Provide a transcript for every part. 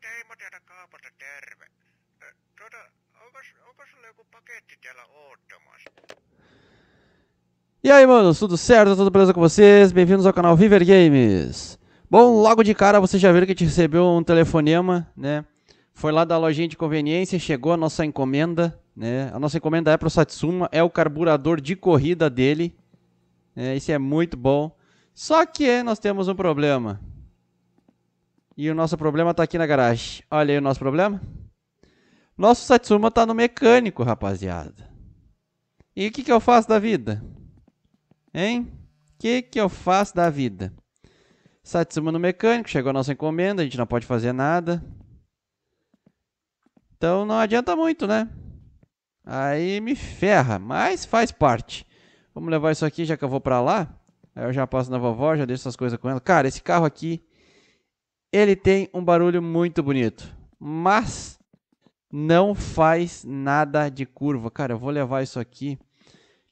Teimo kaupasta terve. Tuota, onko, onko sulla joku paketti täällä oottamassa? E aí, manos, tudo certo? Tudo beleza com vocês? Bem-vindos ao canal Viver Games. Bom, logo de cara vocês já viram que a gente recebeu um telefonema, né? Foi lá da lojinha de conveniência, chegou a nossa encomenda, né? A nossa encomenda é pro Satsuma, é o carburador de corrida dele. Né? Isso é muito bom. Só que nós temos um problema. E o nosso problema está aqui na garagem. Olha aí o nosso problema. Nosso Satsuma está no mecânico, rapaziada. E o que, que eu faço da vida? Hein? O que, que eu faço da vida? Satsuma no mecânico, chegou a nossa encomenda, a gente não pode fazer nada. Então não adianta muito, né? Aí me ferra, mas faz parte. Vamos levar isso aqui já que eu vou pra lá. Aí eu já passo na vovó, já deixo essas coisas com ela. Cara, esse carro aqui ele tem um barulho muito bonito, mas não faz nada de curva. Cara, eu vou levar isso aqui,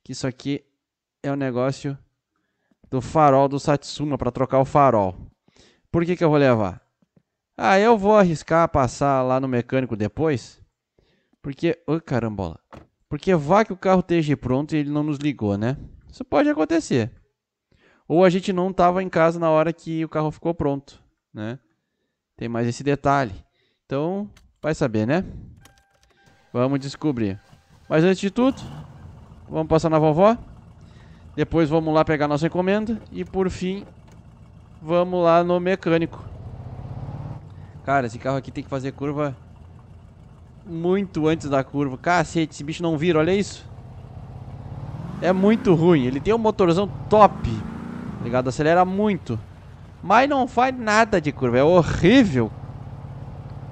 que isso aqui é o um negócio do farol do Satsuma para trocar o farol. Por que que eu vou levar? Ah, eu vou arriscar passar lá no mecânico depois. Porque, ô oh, carambola. Porque vá que o carro esteja pronto e ele não nos ligou, né? Isso pode acontecer. Ou a gente não estava em casa na hora que o carro ficou pronto, né? Tem mais esse detalhe. Então, vai saber, né? Vamos descobrir. Mas antes de tudo, vamos passar na vovó. Depois vamos lá pegar nossa encomenda. E por fim, vamos lá no mecânico. Cara, esse carro aqui tem que fazer curva muito antes da curva. Cacete, esse bicho não vira, olha isso. É muito ruim. Ele tem um motorzão top, ligado? Acelera muito. Mas não faz nada de curva, é horrível.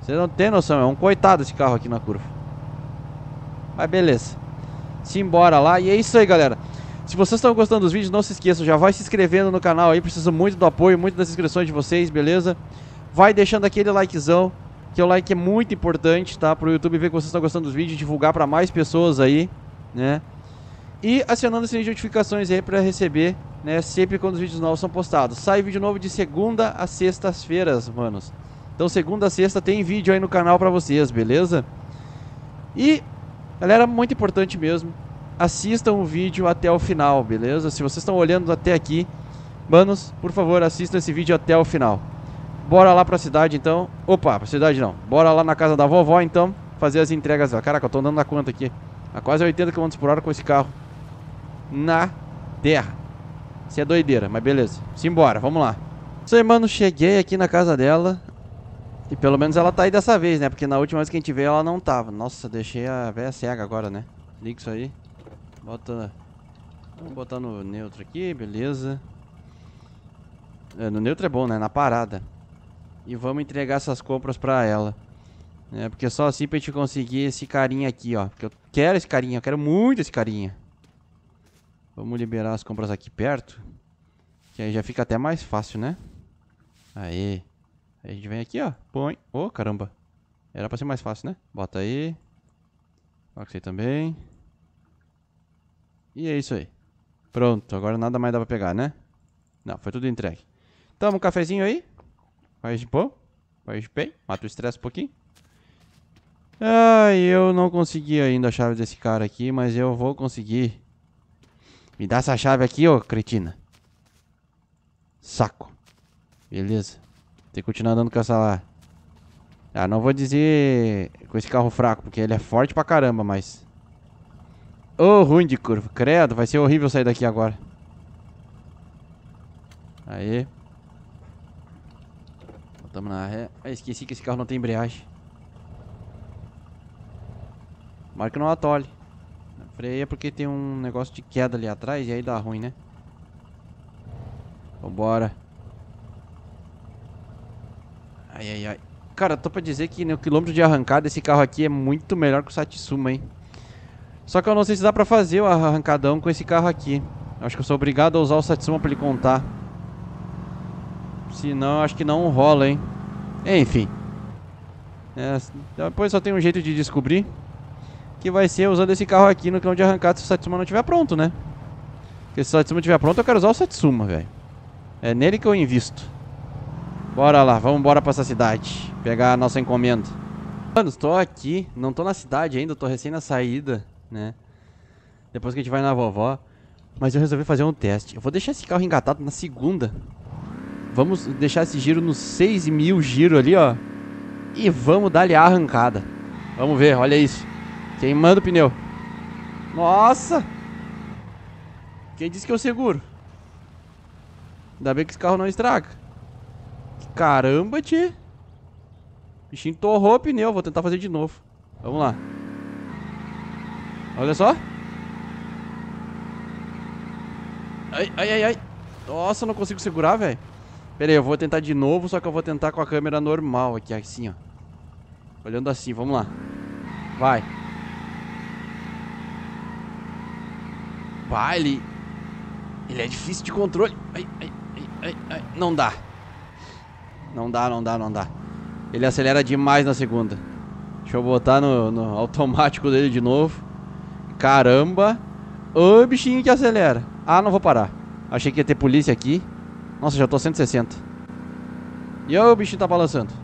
Você não tem noção, é um coitado esse carro aqui na curva. Mas beleza. Simbora lá. E é isso aí, galera. Se vocês estão gostando dos vídeos, não se esqueçam, já vai se inscrevendo no canal aí. Preciso muito do apoio, muito das inscrições de vocês, beleza? Vai deixando aquele likezão, que o like é muito importante, tá? Para o YouTube ver que vocês estão gostando dos vídeos, divulgar para mais pessoas aí, né? e acionando as notificações aí para receber, né, sempre quando os vídeos novos são postados. Sai vídeo novo de segunda a sextas-feiras, manos. Então segunda a sexta tem vídeo aí no canal para vocês, beleza? E galera, muito importante mesmo, assistam o vídeo até o final, beleza? Se vocês estão olhando até aqui, manos, por favor, assistam esse vídeo até o final. Bora lá pra cidade então. Opa, pra cidade não. Bora lá na casa da vovó então fazer as entregas. Caraca, eu tô andando na conta aqui. Tá a quase 80 km por hora com esse carro na terra. Isso é doideira, mas beleza. Simbora, vamos lá. Isso aí, mano, cheguei aqui na casa dela. E pelo menos ela tá aí dessa vez, né? Porque na última vez que a gente veio ela não tava. Nossa, deixei a véia cega agora, né? Liga isso aí. Bota... Vamos botar no neutro aqui, beleza. É, no neutro é bom, né? Na parada. E vamos entregar essas compras pra ela. É, porque só assim pra gente conseguir esse carinha aqui, ó. Porque eu quero esse carinha, eu quero muito esse carinha. Vamos liberar as compras aqui perto. Que aí já fica até mais fácil, né? Aí. Aí a gente vem aqui, ó. Põe. Ô, oh, caramba. Era pra ser mais fácil, né? Bota aí. Coloca isso também. E é isso aí. Pronto. Agora nada mais dá pra pegar, né? Não, foi tudo entregue. Toma um cafezinho aí. Vai de pão. Vai de pay. Mata o estresse um pouquinho. Ai, ah, eu não consegui ainda a chave desse cara aqui, mas eu vou conseguir. Me dá essa chave aqui, ô cretina. Saco. Beleza. Tem que continuar andando com essa lá. Ah, não vou dizer com esse carro fraco, porque ele é forte pra caramba, mas... Ô, oh, ruim de curva. Credo, vai ser horrível sair daqui agora. Aí. Botamos na ré. Ah, esqueci que esse carro não tem embreagem. Marca no atole freia porque tem um negócio de queda ali atrás e aí dá ruim, né? Vambora. Então, ai, ai, ai. Cara, tô pra dizer que no né, quilômetro de arrancada esse carro aqui é muito melhor que o Satsuma, hein? Só que eu não sei se dá pra fazer o arrancadão com esse carro aqui. Eu acho que eu sou obrigado a usar o Satsuma pra ele contar. Senão, acho que não rola, hein? Enfim. É, depois só tem um jeito de descobrir que vai ser usando esse carro aqui no cão de arrancada se o Satsuma não estiver pronto, né? Porque se o Satsuma estiver pronto, eu quero usar o Satsuma, velho. É nele que eu invisto. Bora lá, vamos embora pra essa cidade. Pegar a nossa encomenda. Mano, estou aqui, não estou na cidade ainda, estou recém na saída, né? Depois que a gente vai na vovó. Mas eu resolvi fazer um teste. Eu vou deixar esse carro engatado na segunda. Vamos deixar esse giro nos 6 mil giro ali, ó. E vamos dar-lhe a arrancada. Vamos ver, olha isso. Queimando o pneu. Nossa! Quem disse que eu seguro? Ainda bem que esse carro não estraga. Caramba, tchê. Bichinho torrou o pneu. Vou tentar fazer de novo. Vamos lá. Olha só. Ai, ai, ai, ai. Nossa, não consigo segurar, velho. Pera aí, eu vou tentar de novo, só que eu vou tentar com a câmera normal aqui, assim, ó. Olhando assim, vamos lá. Vai. Vai, ele... Ele é difícil de controle. Ai, ai, ai, ai, Não dá. Não dá, não dá, não dá. Ele acelera demais na segunda. Deixa eu botar no, no automático dele de novo. Caramba. Ô, bichinho que acelera. Ah, não vou parar. Achei que ia ter polícia aqui. Nossa, já tô 160. E o bichinho tá balançando.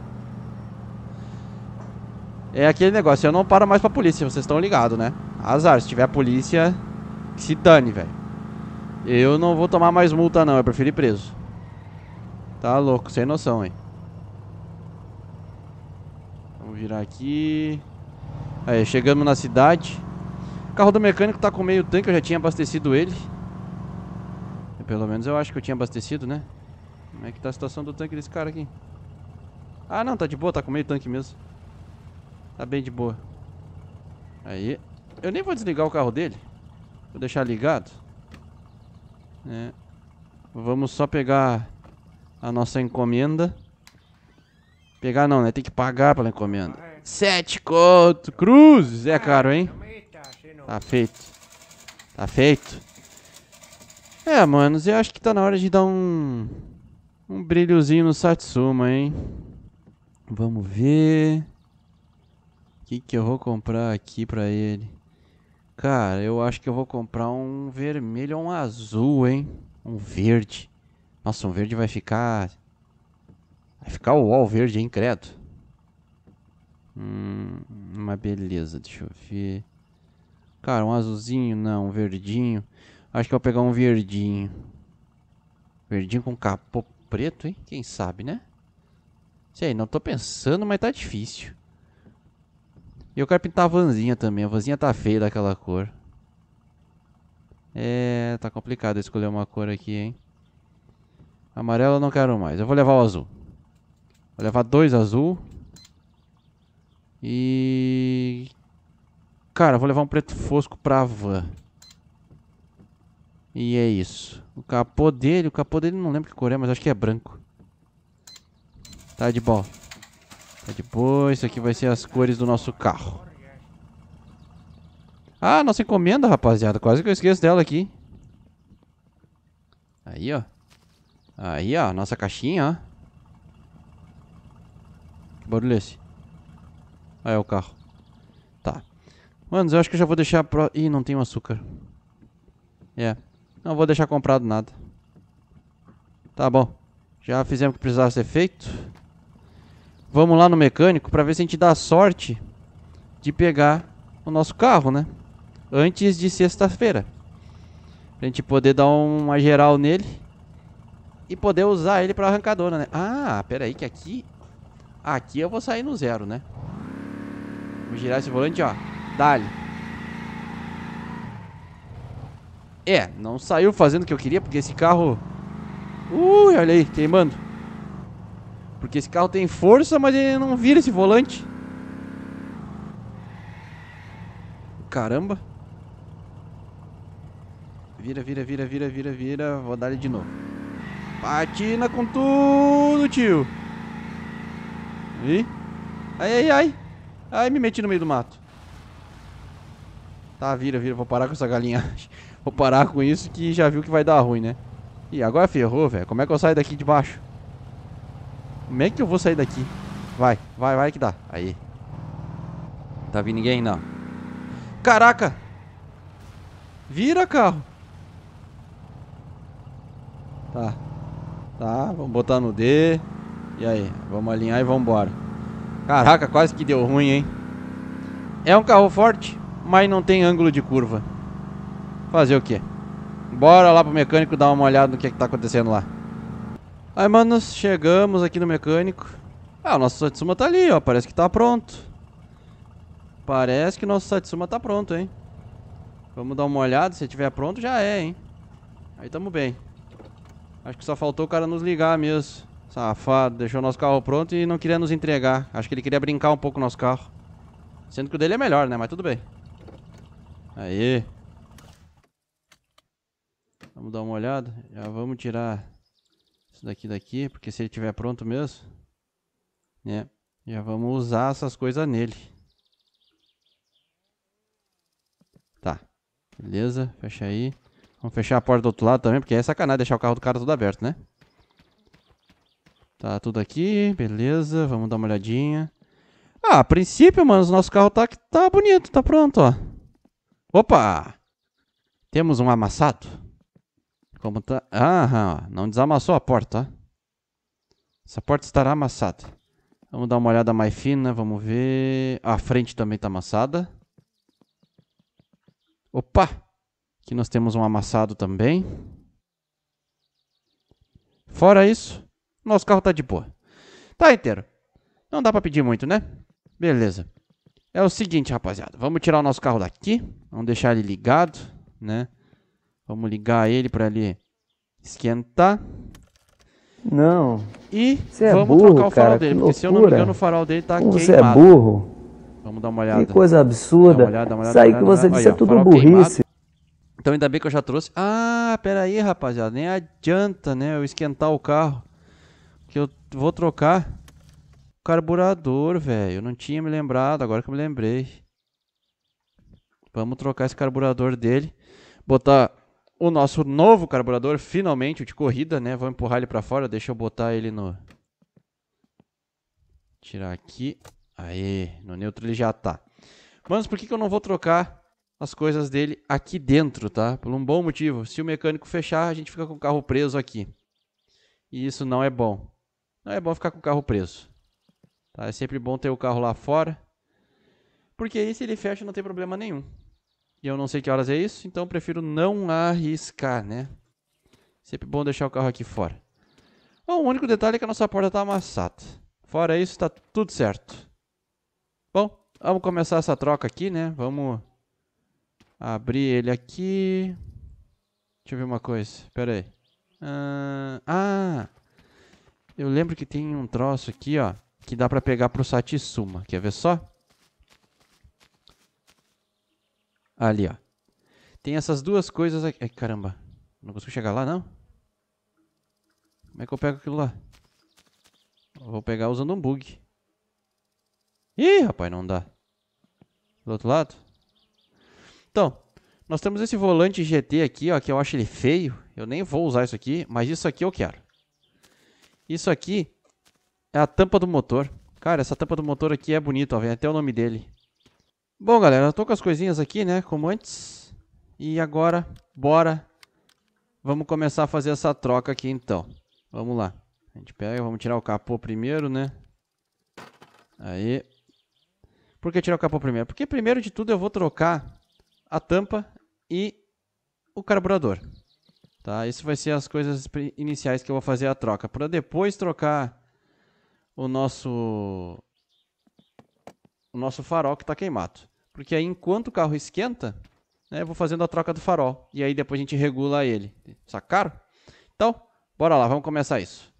É aquele negócio, eu não paro mais pra polícia, vocês estão ligados, né? Azar, se tiver polícia, se dane, velho. Eu não vou tomar mais multa, não. Eu prefiro ir preso. Tá louco, sem noção, hein. Vamos virar aqui. Aí, chegamos na cidade. O carro do mecânico tá com meio tanque, eu já tinha abastecido ele. Pelo menos eu acho que eu tinha abastecido, né? Como é que tá a situação do tanque desse cara aqui? Ah, não, tá de boa, tá com meio tanque mesmo. Tá bem de boa. Aí. Eu nem vou desligar o carro dele. Vou deixar ligado. É. Vamos só pegar a nossa encomenda. Pegar não, né? Tem que pagar pela encomenda. Sete conto. Cruzes. É caro, hein? Tá feito. Tá feito. É, manos. Eu acho que tá na hora de dar um... Um brilhozinho no Satsuma, hein? Vamos ver... O que que eu vou comprar aqui pra ele? Cara, eu acho que eu vou comprar um vermelho ou um azul, hein? Um verde. Nossa, um verde vai ficar... Vai ficar o wall verde, hein, credo. Hum, uma beleza, deixa eu ver. Cara, um azulzinho, não, um verdinho. Acho que eu vou pegar um verdinho. Verdinho com capô preto, hein? Quem sabe, né? Sei, não tô pensando, mas tá difícil. E eu quero pintar a vanzinha também. A vanzinha tá feia daquela cor. É, tá complicado escolher uma cor aqui, hein. Amarelo eu não quero mais. Eu vou levar o azul. Vou levar dois azul. E... Cara, vou levar um preto fosco pra van. E é isso. O capô dele, o capô dele não lembro que cor é, mas acho que é branco. Tá de bola. Tá de boa, isso aqui vai ser as cores do nosso carro. Ah, nossa encomenda, rapaziada. Quase que eu esqueço dela aqui. Aí, ó. Aí, ó. Nossa caixinha, ó. Que barulho é esse? Aí ah, é o carro. Tá. Mano, eu acho que eu já vou deixar... Pro... Ih, não tem açúcar. É. Não vou deixar comprado nada. Tá bom. Já fizemos o que precisava ser feito. Vamos lá no mecânico para ver se a gente dá sorte de pegar o nosso carro, né? Antes de sexta-feira. Pra gente poder dar uma geral nele e poder usar ele pra arrancadora, né? Ah, pera aí que aqui... Aqui eu vou sair no zero, né? Vou girar esse volante, ó. Dale. É, não saiu fazendo o que eu queria, porque esse carro... Ui, olha aí, queimando. Porque esse carro tem força, mas ele não vira esse volante. Caramba. Vira, vira, vira, vira, vira, vira. Vou dar ele de novo. Patina com tudo, tio. Ih. Ai, ai, ai. Ai, me meti no meio do mato. Tá, vira, vira. Vou parar com essa galinha. Vou parar com isso que já viu que vai dar ruim, né? E agora ferrou, velho. Como é que eu saio daqui de baixo? Como é que eu vou sair daqui? Vai, vai, vai que dá. Aí. tá vindo ninguém não. Caraca! Vira, carro. Tá. Tá, vamos botar no D. E aí, vamos alinhar e vamos embora. Caraca, quase que deu ruim, hein? É um carro forte, mas não tem ângulo de curva. Fazer o quê? Bora lá pro mecânico dar uma olhada no que, é que tá acontecendo lá. Aí, mano, chegamos aqui no mecânico. Ah, o nosso Satsuma tá ali, ó. Parece que tá pronto. Parece que o nosso Satsuma tá pronto, hein? Vamos dar uma olhada. Se tiver pronto, já é, hein? Aí tamo bem. Acho que só faltou o cara nos ligar mesmo. Safado, deixou nosso carro pronto e não queria nos entregar. Acho que ele queria brincar um pouco com o nosso carro. Sendo que o dele é melhor, né? Mas tudo bem. Aí. Vamos dar uma olhada. Já vamos tirar isso daqui daqui, porque se ele tiver pronto mesmo, né, já vamos usar essas coisas nele. Tá, beleza, fecha aí. Vamos fechar a porta do outro lado também, porque é sacanagem deixar o carro do cara todo aberto, né? Tá tudo aqui, beleza, vamos dar uma olhadinha. Ah, a princípio, mano, o nosso carro tá, tá bonito, tá pronto, ó. Opa! Temos um amassado. Como tá? Aham, não desamassou a porta, Essa porta estará amassada. Vamos dar uma olhada mais fina, vamos ver... A frente também está amassada. Opa! Aqui nós temos um amassado também. Fora isso, nosso carro está de boa. Tá inteiro. Não dá para pedir muito, né? Beleza. É o seguinte, rapaziada. Vamos tirar o nosso carro daqui. Vamos deixar ele ligado, né? Vamos ligar ele para ele esquentar. Não. E você é vamos é burro, trocar o cara, farol dele, porque se eu não me engano o farol dele tá Como queimado. Você é burro? Vamos dar uma olhada. Que coisa absurda. Isso aí que você disse é tudo burrice. Queimado. Então ainda bem que eu já trouxe. Ah, pera aí, rapaziada, nem adianta, né, eu esquentar o carro. Que eu vou trocar o carburador, velho. Eu não tinha me lembrado, agora que eu me lembrei. Vamos trocar esse carburador dele. Botar o nosso novo carburador, finalmente, o de corrida, né? Vou empurrar ele para fora, deixa eu botar ele no... Tirar aqui. Aê, no neutro ele já tá. Mas por que, que eu não vou trocar as coisas dele aqui dentro, tá? Por um bom motivo. Se o mecânico fechar, a gente fica com o carro preso aqui. E isso não é bom. Não é bom ficar com o carro preso. Tá? É sempre bom ter o carro lá fora. Porque aí se ele fecha não tem problema nenhum. E eu não sei que horas é isso, então prefiro não arriscar, né? Sempre bom deixar o carro aqui fora. Bom, o único detalhe é que a nossa porta tá amassada. Fora isso, tá tudo certo. Bom, vamos começar essa troca aqui, né? Vamos abrir ele aqui. Deixa eu ver uma coisa. Pera aí. Ah, ah, eu lembro que tem um troço aqui, ó. Que dá pra pegar pro Satsuma. Quer ver só? Ali, ó. Tem essas duas coisas aqui. Ai, caramba. Não consigo chegar lá, não? Como é que eu pego aquilo lá? vou pegar usando um bug. Ih, rapaz, não dá. Do outro lado? Então, nós temos esse volante GT aqui, ó, que eu acho ele feio. Eu nem vou usar isso aqui, mas isso aqui eu quero. Isso aqui é a tampa do motor. Cara, essa tampa do motor aqui é bonita, ó, vem até o nome dele. Bom, galera, eu tô com as coisinhas aqui, né, como antes. E agora, bora. Vamos começar a fazer essa troca aqui, então. Vamos lá. A gente pega, vamos tirar o capô primeiro, né? Aí. Por que tirar o capô primeiro? Porque primeiro de tudo eu vou trocar a tampa e o carburador. Tá? Isso vai ser as coisas iniciais que eu vou fazer a troca. Para depois trocar o nosso o nosso farol que está queimado. Porque aí, enquanto o carro esquenta, né, eu vou fazendo a troca do farol. E aí depois a gente regula ele. Sacaram? Então, bora lá, vamos começar isso.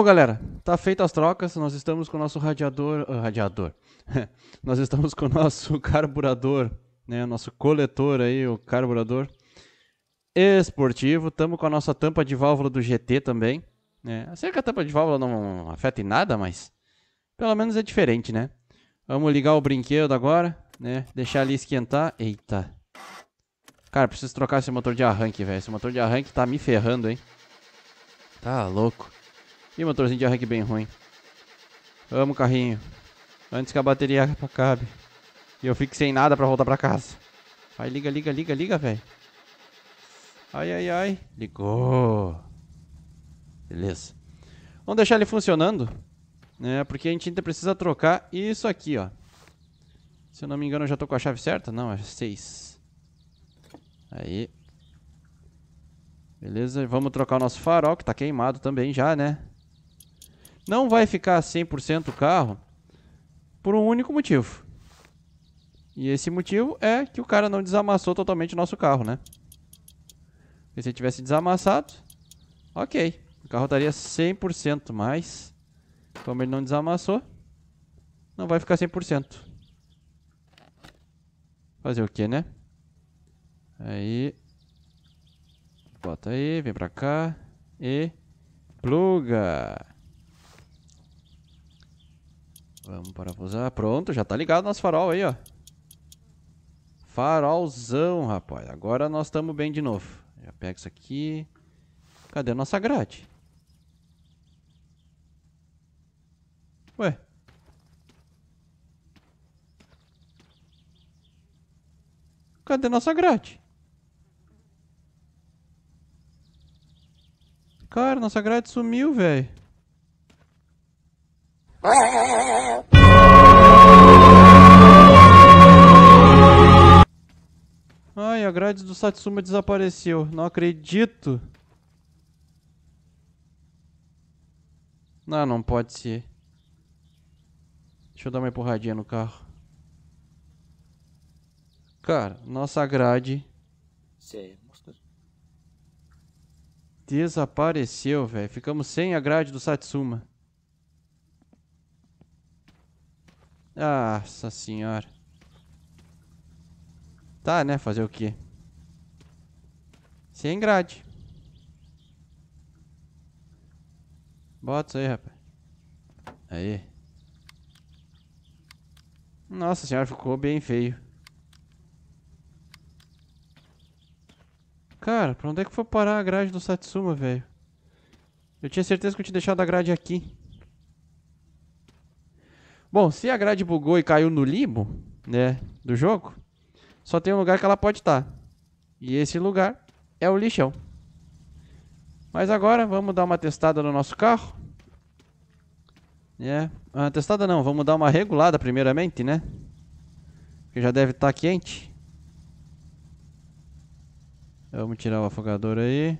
Bom, galera, tá feita as trocas. Nós estamos com o nosso radiador. Uh, radiador. nós estamos com o nosso carburador, né? Nosso coletor aí, o carburador esportivo. Estamos com a nossa tampa de válvula do GT também. Né? sei que a tampa de válvula não afeta em nada, mas pelo menos é diferente, né? Vamos ligar o brinquedo agora, né? Deixar ali esquentar. Eita. Cara, preciso trocar esse motor de arranque, velho. Esse motor de arranque tá me ferrando, hein? Tá louco. Ih, motorzinho de arranque bem ruim. Amo carrinho. Antes que a bateria acabe. E eu fique sem nada pra voltar pra casa. Vai, liga, liga, liga, liga, velho. Ai, ai, ai. Ligou. Beleza. Vamos deixar ele funcionando. Né, porque a gente ainda precisa trocar isso aqui, ó. Se eu não me engano, eu já tô com a chave certa? Não, é 6. Aí. Beleza, vamos trocar o nosso farol, que tá queimado também já, né? não vai ficar 100% o carro por um único motivo. E esse motivo é que o cara não desamassou totalmente o nosso carro, né? Porque se ele tivesse desamassado, ok. O carro estaria 100% mais. Como ele não desamassou, não vai ficar 100%. Fazer o que, né? Aí. Bota aí, vem pra cá. E. Pluga. Vamos parafusar. Pronto, já tá ligado nosso farol aí, ó. Farolzão, rapaz. Agora nós estamos bem de novo. Já pega isso aqui. Cadê a nossa grade? Ué. Cadê nossa grade? Cara, nossa grade sumiu, velho. grade do Satsuma desapareceu. Não acredito. Não, não pode ser. Deixa eu dar uma empurradinha no carro. Cara, nossa grade... Desapareceu, velho. Ficamos sem a grade do Satsuma. Nossa senhora. Tá, né? Fazer o quê? Sem grade. Bota isso aí, rapaz. Aí. Nossa senhora, ficou bem feio. Cara, pra onde é que foi parar a grade do Satsuma, velho? Eu tinha certeza que eu tinha deixado a grade aqui. Bom, se a grade bugou e caiu no limbo, né, do jogo, só tem um lugar que ela pode estar. Tá. E esse lugar é o lixão. Mas agora vamos dar uma testada no nosso carro. É, ah, testada não, vamos dar uma regulada primeiramente, né? Que já deve estar tá quente. Vamos tirar o afogador aí.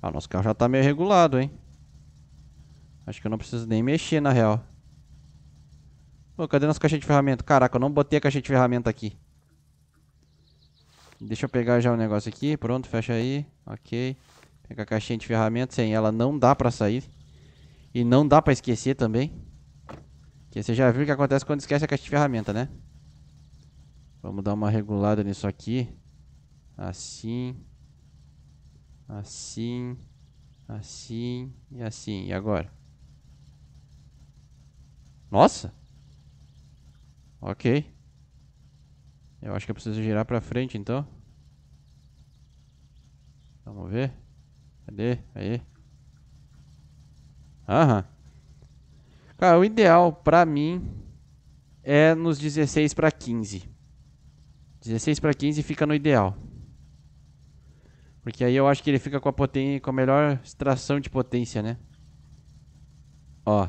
Ah, nosso carro já está meio regulado, hein? Acho que eu não preciso nem mexer, na real. Pô, cadê nossa caixa de ferramenta? Caraca, eu não botei a caixa de ferramenta aqui. Deixa eu pegar já o um negócio aqui. Pronto, fecha aí. Ok. Pega a caixinha de ferramentas. Sem ela não dá pra sair. E não dá pra esquecer também. Porque você já viu o que acontece quando esquece a caixa de ferramenta, né? Vamos dar uma regulada nisso aqui. Assim. Assim. Assim. E assim. E agora? Nossa! Ok. Eu acho que eu preciso girar pra frente, então. Vamos ver. Cadê? Aí. Aham. Cara, o ideal pra mim é nos 16 para 15. 16 para 15 fica no ideal. Porque aí eu acho que ele fica com a, poten com a melhor extração de potência, né? Ó.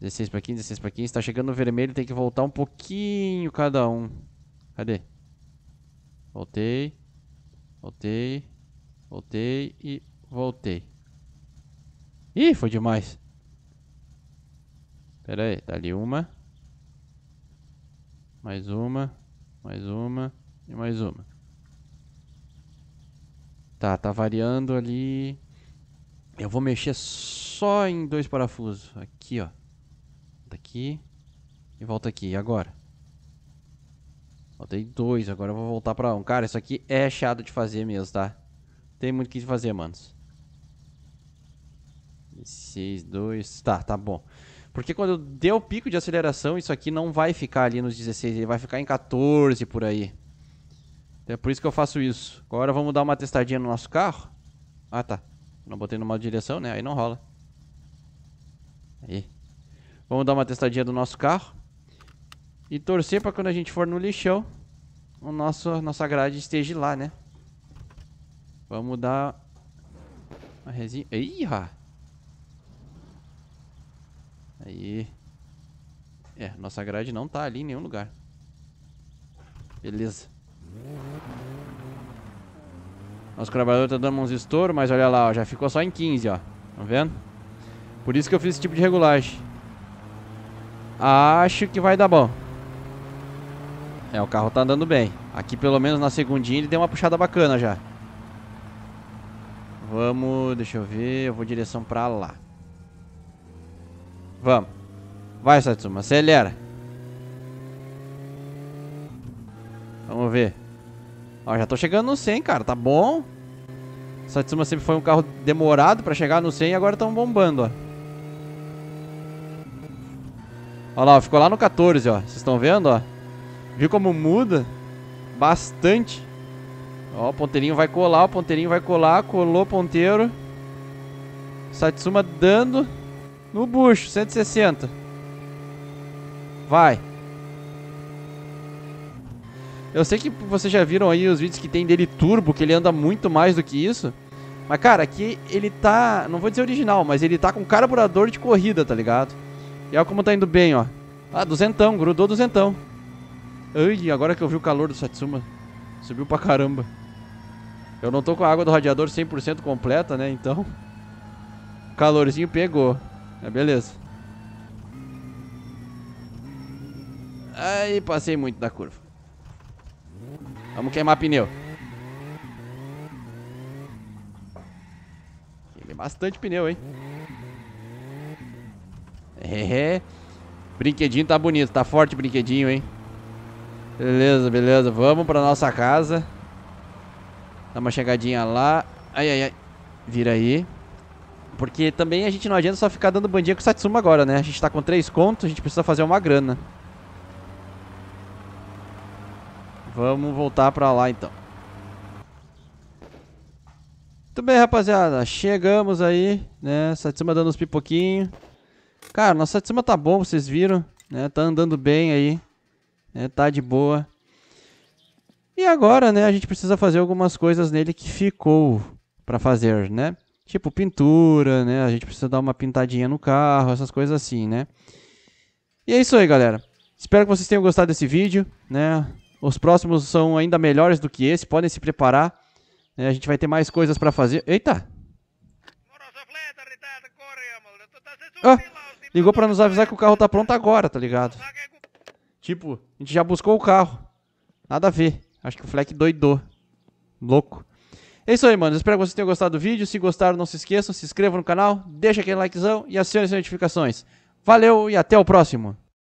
16 para 15, 16 para 15. Tá chegando no vermelho, tem que voltar um pouquinho cada um. Cadê? Voltei. Voltei. Voltei e voltei. Ih, foi demais. Pera aí, tá ali uma. Mais uma. Mais uma. E mais uma. Tá, tá variando ali. Eu vou mexer só em dois parafusos. Aqui, ó. Daqui. E volta aqui. E agora? Faltei dois, agora eu vou voltar pra um. Cara, isso aqui é chato de fazer mesmo, tá? Tem muito o que fazer, manos. 6, 2... Tá, tá bom. Porque quando eu der o pico de aceleração, isso aqui não vai ficar ali nos 16, ele vai ficar em 14 por aí. Então, é por isso que eu faço isso. Agora vamos dar uma testadinha no nosso carro. Ah, tá. Não botei numa direção, né? Aí não rola. Aí. Vamos dar uma testadinha do nosso carro. E torcer para quando a gente for no lixão, o nosso, nossa grade esteja lá, né? Vamos dar uma resinha. Eia! Aí. É, nossa grade não tá ali em nenhum lugar. Beleza. Nosso trabalhador tá dando uns estouro, mas olha lá, ó, já ficou só em 15, ó. Tá vendo? Por isso que eu fiz esse tipo de regulagem. Acho que vai dar bom. É, o carro tá andando bem. Aqui pelo menos na segundinha ele deu uma puxada bacana já. Vamos, deixa eu ver, eu vou direção pra lá. Vamos. Vai, Satsuma, acelera. Vamos ver. Ó, já tô chegando no 100, cara, tá bom? Satsuma sempre foi um carro demorado pra chegar no 100 e agora estão bombando, ó. Ó lá, ó, ficou lá no 14, ó. Vocês estão vendo, ó? Viu como muda? Bastante. Ó, o ponteirinho vai colar, o ponteirinho vai colar, colou o ponteiro. Satsuma dando no bucho, 160. Vai. Eu sei que vocês já viram aí os vídeos que tem dele turbo, que ele anda muito mais do que isso. Mas, cara, aqui ele tá... Não vou dizer original, mas ele tá com carburador de corrida, tá ligado? E olha como tá indo bem, ó. Ah, duzentão, grudou duzentão. Ai, agora que eu vi o calor do Satsuma. Subiu pra caramba. Eu não tô com a água do radiador 100% completa, né? Então... Calorzinho pegou. É, beleza. Aí, passei muito da curva. Vamos queimar pneu. Queimei bastante pneu, hein? É. é. Brinquedinho tá bonito, tá forte o brinquedinho, hein? Beleza, beleza. Vamos pra nossa casa. Dá uma chegadinha lá. Ai, ai, ai. Vira aí. Porque também a gente não adianta só ficar dando bandinha com o Satsuma agora, né? A gente tá com três contos, a gente precisa fazer uma grana. Vamos voltar pra lá, então. Muito bem, rapaziada. Chegamos aí, né? Satsuma dando uns pipoquinhos. Cara, nossa Satsuma tá bom, vocês viram, né? Tá andando bem aí né? Tá de boa. E agora, né, a gente precisa fazer algumas coisas nele que ficou para fazer, né? Tipo pintura, né? A gente precisa dar uma pintadinha no carro, essas coisas assim, né? E é isso aí, galera. Espero que vocês tenham gostado desse vídeo, né? Os próximos são ainda melhores do que esse, podem se preparar. Né? A gente vai ter mais coisas para fazer. Eita! Ah, ligou para nos avisar que o carro tá pronto agora, tá ligado? Tipo, a gente já buscou o carro. Nada a ver. Acho que o Fleck doidou. Louco. É isso aí, mano. espero que vocês tenham gostado do vídeo. Se gostaram, não se esqueçam, se inscrevam no canal, deixa aquele likezão e acione as notificações. Valeu e até o próximo.